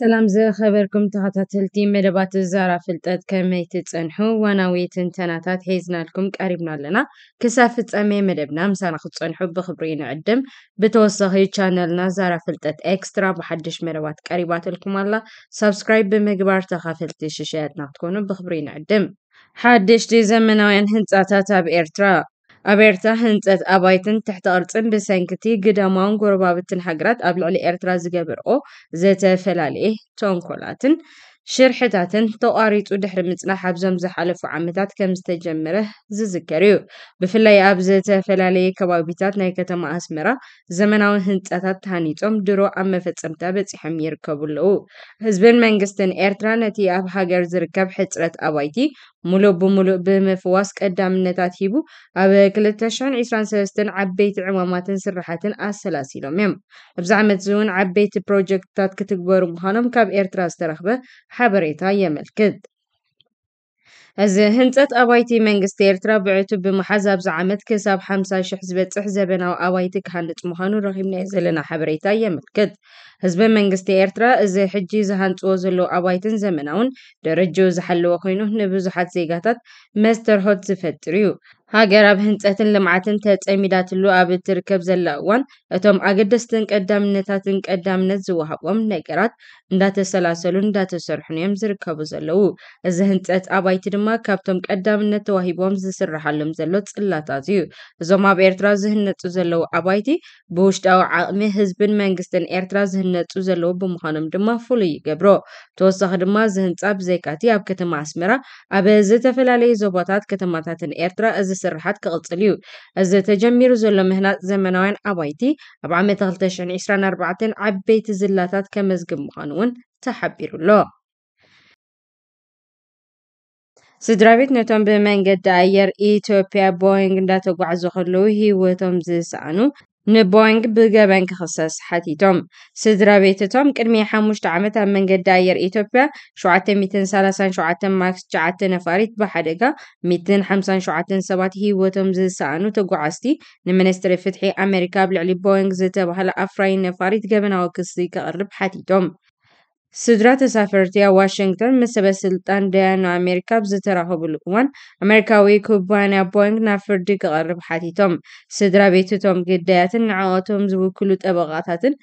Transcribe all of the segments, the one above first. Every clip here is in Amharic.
سلام زه خبركم تغطى تلتي مدبات الزارة فلتات كميت تنحو وانا ويتن تناتات حيزنا لكم قريبنا لنا كسافت امي مدبنا مسانا خد تنحو بخبرين عدم بتوسخي چانلنا زارة فلتات اكسترا بحدش مدبات قريبات لكم الله سبسكرايب بمقبار تخافلتي ششيات ناتكونو بخبرين عدم حدش دي زمنا وين هنتاتات بإرترا ኣበ ኤርትራ ህንፀት ኣባይትን ትሕቲ ቅርፅን ብሰንኪቲ ግዳማውን ጎረባብትን ሃገራት ኣብ ልዕሊ ኤርትራ ዝገበርኦ ዘተፈላለየ ተንኮላትን ሽርሕታትን ተቋሪፁ ድሕሪ ምፅናሕ ኣብዞም ዝሓለፉ ዓመታት ከም ዝተጀመረ ዝዝከር እዩ ብፍላይ ኣብ ዘተፈላለየ ከባቢታት ናይ ከተማ ኣስመራ ዘመናዊ ህንፃታት ሃኒፆም ድሮ ኣብ መፈፀምታ በፂሖም ይርከቡ ኣለው ህዝብን መንግስትን ኤርትራ ነቲ ኣብ ሃገር ዝርከብ ሕፅረት ኣባይቲ ملو بملو بمفواس قدام النتات هيبو أبا كلتاشان عيسران سلستن عبيت عماماتن سرحاتن أسلاسي لهم يم أبزعمت زون عبيت بروجكتات كتكبر مخانم كاب إيرتراس ترخبه حبريتا كد እዚ ህንፀት ኣባይቲ መንግስቲ ኤርትራ ብዕቱ ብምሓዝ ኣብዚ ዓመት ክሳብ 50 ሽሕ ዝበፅሕ ዘበናዊ ኣባይቲ ክሃንፅ ምዃኑ ረኺብናዮ ዘለና ሓበሬታ የመልክት። ህዝቢ መንግስቲ ኤርትራ እዚ ሕጂ ዝሃንፅዎ ዘለዉ ኣባይትን ዘመናውን ደረጅኡ ዝሓለወ ኮይኑ ንብዙሓት ዜጋታት መስተርሆት ዝፈጥር እዩ። ሃገር ኣብ ህንፀትን ልምዓትን ተፀሚዳትሉ ኣብ እትርከብ ዘላ እዋን እቶም ኣገደስትን ቀዳምነታትን ቀዳምነት ዝወሃቦም ነገራት እንዳተሰላሰሉን እንዳተሰርሑን እዮም ዝርከቡ ዘለው እዚ ህንፀት ኣባይቲ ድማ ካብቶም ቀዳምነት ተዋሂቦም ዝስራሓሎም ዘሎ ፅላታት እዩ እዞም ኣብ ኤርትራ ዝህነፁ ዘለው ኣባይቲ ብውሽጣዊ ዓቕሚ ህዝብን መንግስትን ኤርትራ ዝህነፁ ዘለው ብምዃኖም ድማ ፍሉይ ይገብሮ ተወሳኺ ድማ እዚ ህንፃ ብዘይካቲ ኣብ ከተማ ኣስመራ ኣብ ዝተፈላለዩ ዞባታት ከተማታትን ኤርትራ እዚ ስራሓት ክቕፅል እዩ እዚ ተጀሚሩ ዘሎ ምህናፅ ዘመናውያን ኣባይቲ ኣብ ዓመት 224 ዓበይቲ ዝላታት ከመዝግብ ምዃኑ እውን ተሓቢሩ ኣሎ ስድራ ቤት ነቶም ብመንገዲ ኣየር ኢትዮጵያ ቦይንግ እንዳተጓዕዙ ከለዉ ሂወቶም ዝሰኣኑ نبوينغ بلغبنك خصص حتي توم سدرا بيت توم كرمي حموش تعمتا من قد داير إيتوبيا شعات ميتن سالسان شعات ماكس جعات نفاريت بحدقة ميتن حمسان شعات سبات هي وتم زي سانو تقو عستي نمنستري فتحي أمريكا بلعلي بوينغ زيتا بحال أفراين نفاريت قبنا وكسي كأرب حتي توم سدره سافرتيا واشنگتن مثل به سلطان دیانو امریکا بزتر ها بلگوان امریکاوی کوبانی بوینگ نفر غرب حتی تم سدره بیتو تم گدهتن نعواتم زبو کلو تبغاتاتن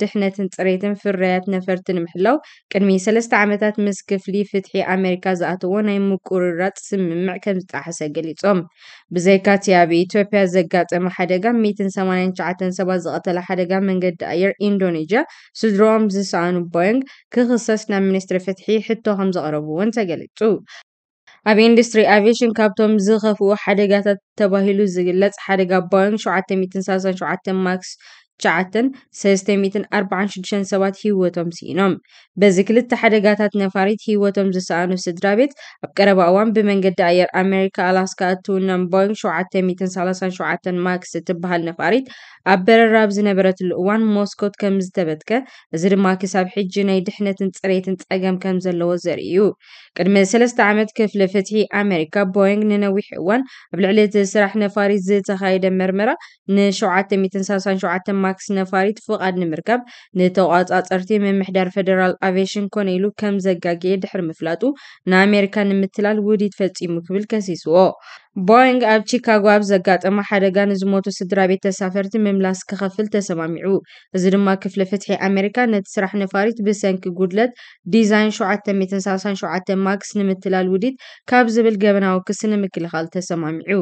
دحنتن تریتن فرریت نفرتن محلو کن میسل استعمتات مسکفلی فتحی امریکا زاتوان این مکوررات سمم معکم تحسه گلی تم بزای کاتی ابی توپی از زگات اما حدگا میتن سمانین چعتن سبا زغتل حدگا من گده ایر اندونیجا سدره زسانو ክክሰስ ናብ ሚኒስትሪ ፍትሒ ሕቶ ከም ዘቅረቡ እውን ተገሊፁ ኣብ ኢንዱስትሪ ኣብሽን ካብቶም ዝከፍኡ ሓደጋታት ተባሂሉ ዝግለፅ ሓደጋ ቦይንግ 77 ማክስ ትሽዓተን ሰለስተሚትን ኣርባዓን ሽዱሽተን ሰባት ሂወቶም ስኢኖም በዚ ክልተ ሓደጋታት ነፋሪት ሂወቶም ዝሰኣኑ ስድራ ቤት ኣብ ቀረባ እዋን ብመንገዲ ኣየር ኣሜሪካ ኣላስካ እትውነን ቦይንግ 737 ማክስ እትበሃል ነፋሪት ኣብ በረራ ኣብ ዝነበረትሉ እዋን ሞስኮት ከም ዝተበትከ እዚ ድማ ክሳብ ሕጂ ናይ ድሕነትን ፅሬትን ፀገም ከም ዘለዎ ዘርኢ እዩ ቅድሚ ሰለስተ ዓመት ክፍሊ ፍትሒ ኣሜሪካ ቦይንግ ንነዊሕ እዋን ኣብ ልዕሊ እቲ ስራሕ ነፋሪት ዝተኻየደ መርመራ ን737 ማክስ ነፋሪት ፍቓድ ንምርካብ ንተቋፃፀርቲ ምምሕዳር ፌደራል ኣቪሽን ኮነ ኢሉ ከም ዘጋግየ ድሕሪ ምፍላጡ ንኣሜሪካ ንምትላል ውዲድ ፈፂሙ ክብል ከሲስዎ ቦይንግ ኣብ ቺካጎ ኣብ ዘጋጠመ ሓደጋ ንዝሞቱ ስድራ ቤት ተሳፈርቲ ምምላስ ክኸፍል ተሰማሚዑ እዚ ድማ ክፍለ ፍትሒ ኣሜሪካ ነቲ ስራሕ ነፋሪት ብሰንኪ ጉድለት ዲዛይን 737 ማክስ ንምትላል ውዲድ ካብ ዝብል ገበናዊ ክስ ንምክልኻል ተሰማሚዑ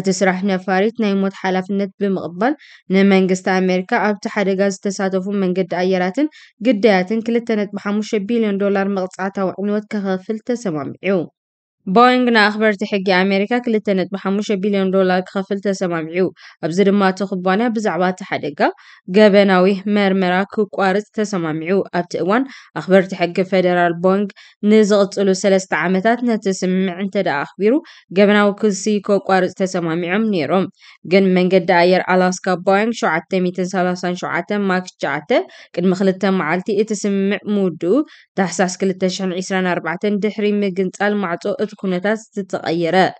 እቲ ስራሕ ነፋሪት ናይ ሞት ሓላፍነት ብምቕባል ንመንግስቲ ኣሜሪካ ኣብቲ ሓደጋ ዝተሳተፉ መንገዲ ኣየራትን ግዳያትን 2.5 ቢልዮን ዶላር መቕፃዕታዊ ዕንወት ክኸፍል ተሰማሚዑ نا أخبر تحقي أمريكا تنت بحموشة بليون دولار كخفلتا سمامعيو أبزر ما تخبانا بزعبات حدقة قابناوي مرمرا كوكوارت تسمامعيو أبتئوان أخبرتي حق فدرال بوينغ نزغط له سلست عامتات نتسمع انت دا أخبيرو قابناوي كلسي كوكوارت تسمامعيوم نيروم قن من قد داير ألاسكا بوينغ عدت ميتن سلاسان عدت ماك شعاتة قن مخلتا معالتي اتسمع مودو تحساس كل شحن عسران أربعتن دحري مقنت معطو كونتات تتغيرة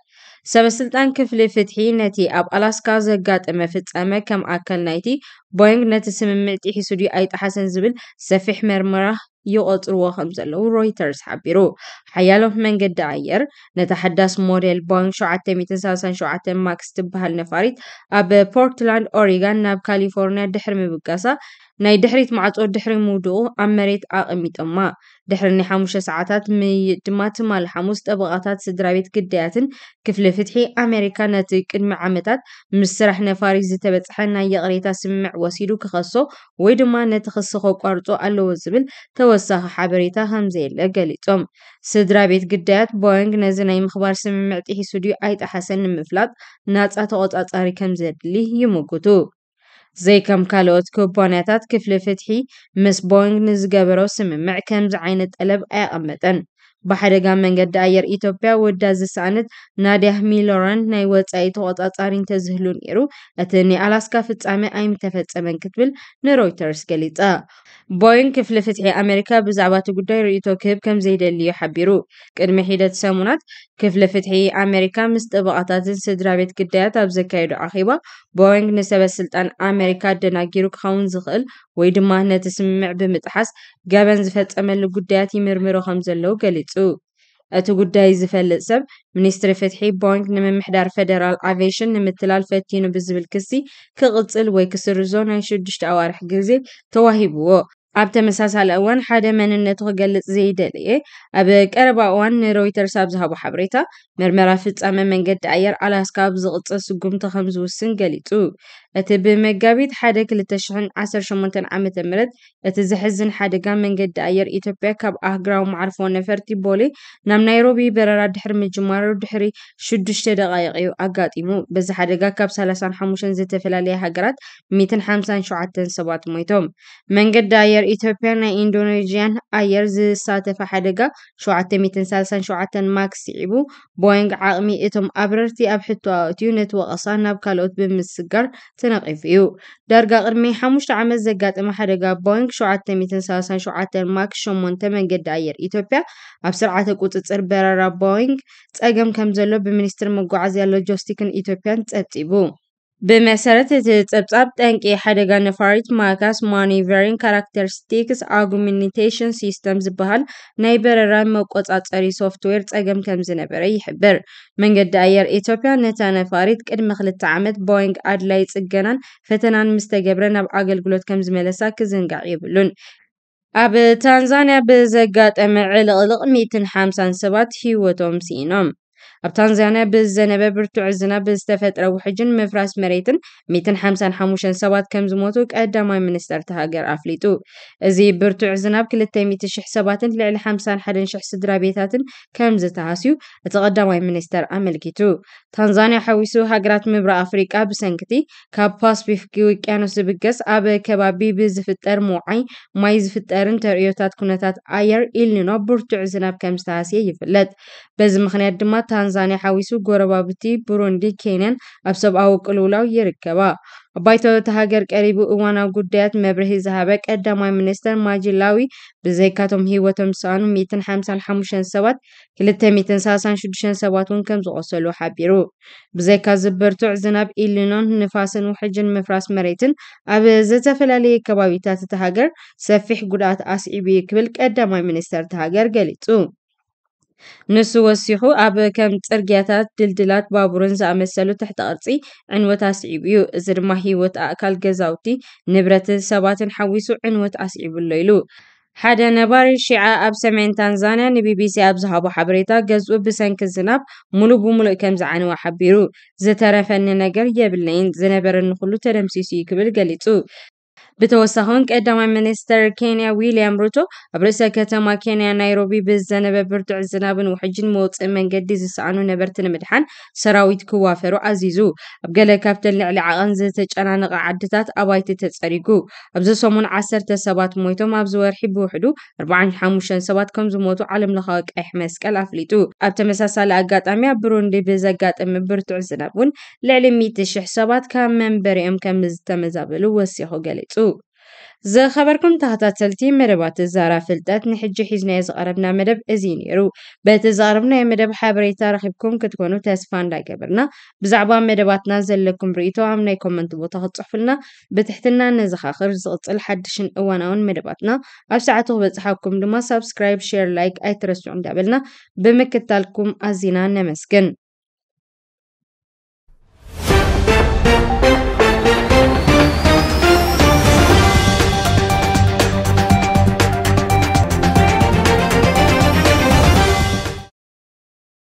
سب سلطان كفل فتحي نتي أب ألاسكا زغات أما فتسامة كم أكل نايتي بوينغ نتي سممتي حسودي أيت حسن زبل سفح مرمرة يوقت روا خمسة لو رويترز حبيرو حيالوه من قد عير نتحدث موريل بوينغ شو عتا ميتن سالسان شو عتا ماكس تبها النفاريت أب بورتلاند أوريغان ناب كاليفورنيا دحر مبقاسا ناي دحريت معطور دحر مودو أمريت أقميت أمّا ድሕሪ ናይ ሓሙሽተ ሰዓታት ምይ ድማ ትማል ሓሙስ ጠብቃታት ስድራ ቤት ግዳያትን ክፍሊ ፍትሒ ኣሜሪካ ነቲ ቅድሚ ዓመታት ምስ ስራሕ ነፋሪ ዝተበፅሐ ናይ የቅሬታ ስምምዕ ወሲዱ ክከሶ ወይ ድማ ነቲ ክስ ከቋርፆ ኣለዎ ዝብል ተወሳኺ ሓበሬታ ከምዘየለ ገሊፆም ስድራ ቤት ግዳያት ቦይንግ ነዚ ናይ ምክባር ስምምዕ ጢሒሱድዩ ኣይጠሓሰን ንምፍላጥ ናፃ ተቆፃፃሪ ከም ዘድሊ ይምግቱ ዘይከም ካልኦት ኩባንያታት ክፍሊ ፍትሒ ምስ ቦይንግ ንዝገበሮ ስምምዕ ከምዚ ዓይነት ጠለብ ኣያቐመጠን ብሓደጋ መንገዲ ኣየር ኢትዮጵያ ወዳ ዝሰኣነት ናድያህ ሚሎራን ናይ ወፃኢ ተቆፃፃሪ እንተዝህሉ ነይሩ እቲ ናይ ኣላስካ ፍጻሜ ኣይምተፈፀመን ክትብል ንሮይተርስ ገሊጻ ቦይንግ ክፍሊ ፍትሒ ኣሜሪካ ብዛዕባ እቲ ጉዳይ ርእይቶ ክህብ ከም ዘይደልዩ ሓቢሩ ቅድሚ ሒደት ሰሙናት ክፍሊ ፍትሒ ኣሜሪካ ምስ ጥብቃታትን ስድራ ቤት ግዳያት ኣብ ዘካየዱ ኣኺባ ቦይንግ ንሰበስልጣን ኣሜሪካ ኣደናጊሩ ክኸውን ዝኽእል ወይ ድማ ነቲ ስምምዕ ብምጥሓስ ገበን ዝፈፀመሉ ጉዳያት ይምርምሩ ከም ዘለው ገሊፁ እቲ ጉዳይ ዝፈልጥ ሰብ ሚኒስትሪ ፍትሒ ቦይንግ ንምምሕዳር ፌደራል ኣቭሽን ንምትላል ፈቲኑ ብዝብል ክሲ ክቅፅል ወይ ክስርዞ ናይ ሽዱሽተ ኣዋርሒ ግዜ ተዋሂብዎ أب تمساس على أوان حدا من النتو قلت زي دلي أب كربا أوان رويتر سابز هابو حبريتا مرمرا فتس أما من قد أير على سكاب زغط سقوم تخمز وسن قليتو أتي بمقابيت حدا كل تشحن عسر شمونتن عام تمرد أتي زحزن حدا قام من قد أير إتوبيا كاب أهجرا ومعرفو نفرتي بولي نام نيروبي برارا دحر من جمارة ودحري شدوش تدقائقيو أقاد إمو بز حدا كاب سالسان حموشن زيتفلالي هاقرات ميتن حمسان شعاتن سبات ميتوم من قد أير ትያ ናይ ኢንዶኔዥያን ኣየር ዝሳተፈ ሓደጋ 73ሸ ማክስ ዒቡ ቦይንግ ዓቅሚ እቶም ኣብረርቲ ኣብ ሕትዋወት እዩ ነቲ ወቐሳ ናብ ካልኦት ብምስጋር ትነቂፉ እዩ ዳርጋ ቅድሚ ሓሙሽ ዓመት ዘጋጥመ ሓደጋ ቦይንግ 7ሸ ማክስ 8ሞን መንገዲ ኣየር ኢትዮጵያ ኣብ ስርዓተ ቁፅፅር በረራ ቦይንግ ፀገም ከም ዘሎ ብሚኒስትር መጓዓዝያ ሎጆስቲክን ኢትዮጵያን ፀፂቡ ብመሰረት እቲ ጸብጻብ ጠንቂ ሓደጋ ነፋሪት ማካስ ማኒቨሪንግ ካራክተሪስቲክስ ኣጉሚኒቴሽን ሲስተም ዝበሃል ናይ በረራ መቆጻጸሪ ሶፍትዌር ጸገም ከም ዝነበረ ይሕብር መንገዲ ኣየር ኢትዮጵያ ነታ ነፋሪት ቅድሚ ክልተ ዓመት ቦይንግ ኣድላይ ጽገናን ፈተናን ምስ ተገብረ ናብ ኣገልግሎት ከም ዝመለሳ ክዝንጋዕ የብሉን ኣብ ታንዛንያ ብዘጋጠመ ዕልቕልቕ 150 ሰባት ሂወቶም ሲኢኖም ابتان زانه بز زنبه برتو عزنه بز تفتر وحجن مفراس مريتن ميتن حمسان حموشن سوات كم زموتو كأدا ماي منستر تهاجر افليتو ازي برتو عزنه بكل التيمي تشح سواتن لعل حمسان حدن شح سدرا بيتاتن كم زتهاسيو اتغدا ماي منستر املكيتو تانزانيا حويسو هاجرات مبرا افريكا بسنكتي كاب باس بيفكيو كانو سبقس ابا كبابي بز فتر موعي ماي زفترن تريوتات كونتات اير الينو برتو عزنه بكم زتهاسيه يفلت بز مخنيات دما ታንዛንያ ሓዊሱ ጎረባብቲ ቡሩንዲ ኬንያን ኣብ ሰብኣዊ ቅልውላው ይርከባ ኣባይ ተወታ ሃገር ቀሪቡ እዋናዊ ጉዳያት መብርሂ ዝሃበ ቀዳማይ ሚኒስተር ማጅላዊ ብዘይካቶም ሂወቶም ዝሰኣኑ 155 ሰባት 236 ሰባት እውን ከም ዝቆሰሉ ሓቢሩ ብዘይካ ዝበርቱዕ ዝናብ ኢሊኖን ንፋስን ውሕጅን ምፍራስ መሬትን ኣብ ዘተፈላለየ ከባቢታት እቲ ሃገር ሰፊሕ ጉድኣት ኣስዒቡ ክብል ቀዳማይ ሚኒስተር እቲ ሃገር ገሊጹ ንሱ ወሲኹ ኣብ ከም ፅርግያታት ድልድላት ባቡርን ዝኣመሰሉ ትሕቲ ቅርፂ ዕንወት ኣስዒቡ እዩ እዚ ድማ ሂወት ኣእካል ገዛውቲ ንብረት ሰባትን ሓዊሱ ዕንወት ኣስዒቡሎ ኢሉ ሓደ ነባሪ ሺዓ ኣብ ሰሜን ታንዛንያ ንቢቢሲ ኣብ ዝሃቦ ሓበሬታ ገዝኡ ብሰንኪ ዝናብ ሙሉእ ብሙሉእ ከም ዝዓነወ ሓቢሩ ዝተረፈኒ ነገር የብለይን ዝነበረኒ ኩሉ ተደምሲሱ እዩ ክብል ገሊፁ ብተወሳኺን ቀዳማይ ሚኒስተር ኬንያ ዊልያም ሩቶ ኣብ ርእሰ ከተማ ኬንያ ናይሮቢ ብዘነበ ብርቱዕ ዝናብን ውሕጅን መውፅኢ መንገዲ ዝሰኣኑ ነበርቲ ንምድሓን ሰራዊት ክዋፈሩ ኣዚዙ ኣብ ገለ ካብተን ልዕሊ ዓቐን ዝተጨናነቐ ዓድታት ኣባይቲ ተጸሪጉ ኣብዚ ሰሙን ዓሰርተ ሰባት ሞይቶም ኣብዚ ወርሒ ብውሕዱ 45 ሰባት ከም ዝሞቱ ዓለም ለኻዊ ቀይሕ መስቀል ኣፍሊጡ ኣብ ተመሳሳሊ ኣጋጣሚ ኣብ ብሩንዲ ብዘጋጠሚ ብርቱዕ ዝናብ እውን ልዕሊ 100,000 ሰባት ካብ መንበሪኦም ከም ዝተመዛበሉ ወሲኹ ገሊጹ ز خبركم تهتاتلتي مربات الزارة فلتات نحجي حيزنا يزغربنا مرب ازينيرو بات زغربنا مرب حابري تاريخ بكم كتكونو تاسفان لا قبرنا بزعبا مرباتنا زلكم بريتو عمنا يكومنت بوتاها تصحفلنا بتحتلنا نزخاخر زغطل حدشن اواناون مرباتنا ابساعتو بتصحاكم لما سبسكرايب شير لايك اي ترسو عمدابلنا بمكتالكم ازينا نمسكن